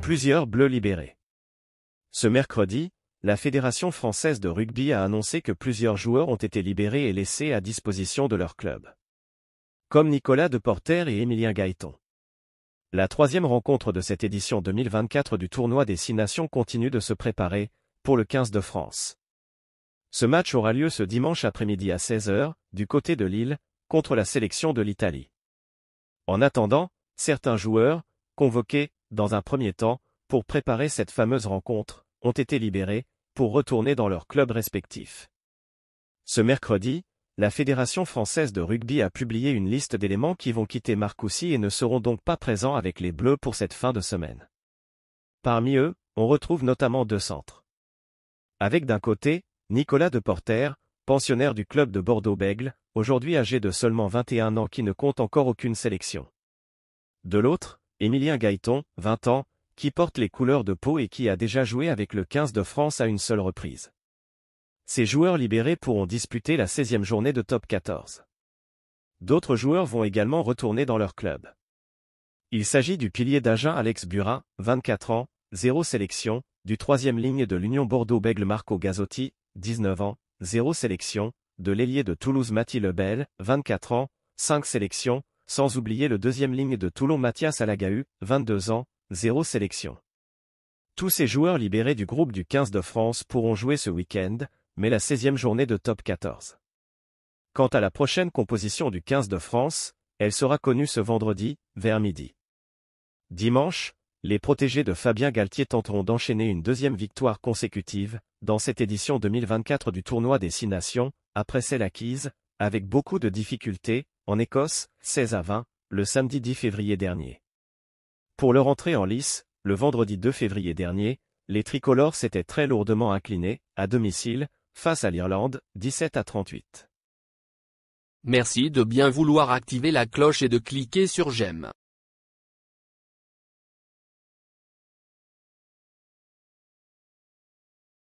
Plusieurs bleus libérés. Ce mercredi, la Fédération française de rugby a annoncé que plusieurs joueurs ont été libérés et laissés à disposition de leur club. Comme Nicolas Deporter et Émilien Gaëton. La troisième rencontre de cette édition 2024 du tournoi des Six Nations continue de se préparer, pour le 15 de France. Ce match aura lieu ce dimanche après-midi à 16h, du côté de Lille, contre la sélection de l'Italie. En attendant, certains joueurs, convoqués, dans un premier temps, pour préparer cette fameuse rencontre, ont été libérés, pour retourner dans leurs clubs respectifs. Ce mercredi, la Fédération française de rugby a publié une liste d'éléments qui vont quitter Marcoussi et ne seront donc pas présents avec les Bleus pour cette fin de semaine. Parmi eux, on retrouve notamment deux centres. Avec d'un côté, Nicolas de Porter, pensionnaire du club de Bordeaux-Bègle, aujourd'hui âgé de seulement 21 ans qui ne compte encore aucune sélection. De l'autre, Émilien Gaëton, 20 ans, qui porte les couleurs de peau et qui a déjà joué avec le 15 de France à une seule reprise. Ces joueurs libérés pourront disputer la 16e journée de top 14. D'autres joueurs vont également retourner dans leur club. Il s'agit du pilier d'Agen Alex Burin, 24 ans, zéro sélection, du troisième ligne de l'Union Bordeaux-Bègle Marco Gazotti, 19 ans, 0 sélection, de l'ailier de Toulouse Mathieu Lebel, 24 ans, 5 sélections, sans oublier le deuxième ligne de Toulon Mathias Alagahu, 22 ans, 0 sélection. Tous ces joueurs libérés du groupe du 15 de France pourront jouer ce week-end, mais la 16e journée de top 14. Quant à la prochaine composition du 15 de France, elle sera connue ce vendredi, vers midi. Dimanche, les protégés de Fabien Galtier tenteront d'enchaîner une deuxième victoire consécutive, dans cette édition 2024 du tournoi des Six Nations, après celle acquise, avec beaucoup de difficultés, en Écosse, 16 à 20, le samedi 10 février dernier. Pour leur entrée en lice, le vendredi 2 février dernier, les tricolores s'étaient très lourdement inclinés, à domicile, face à l'Irlande, 17 à 38. Merci de bien vouloir activer la cloche et de cliquer sur j'aime.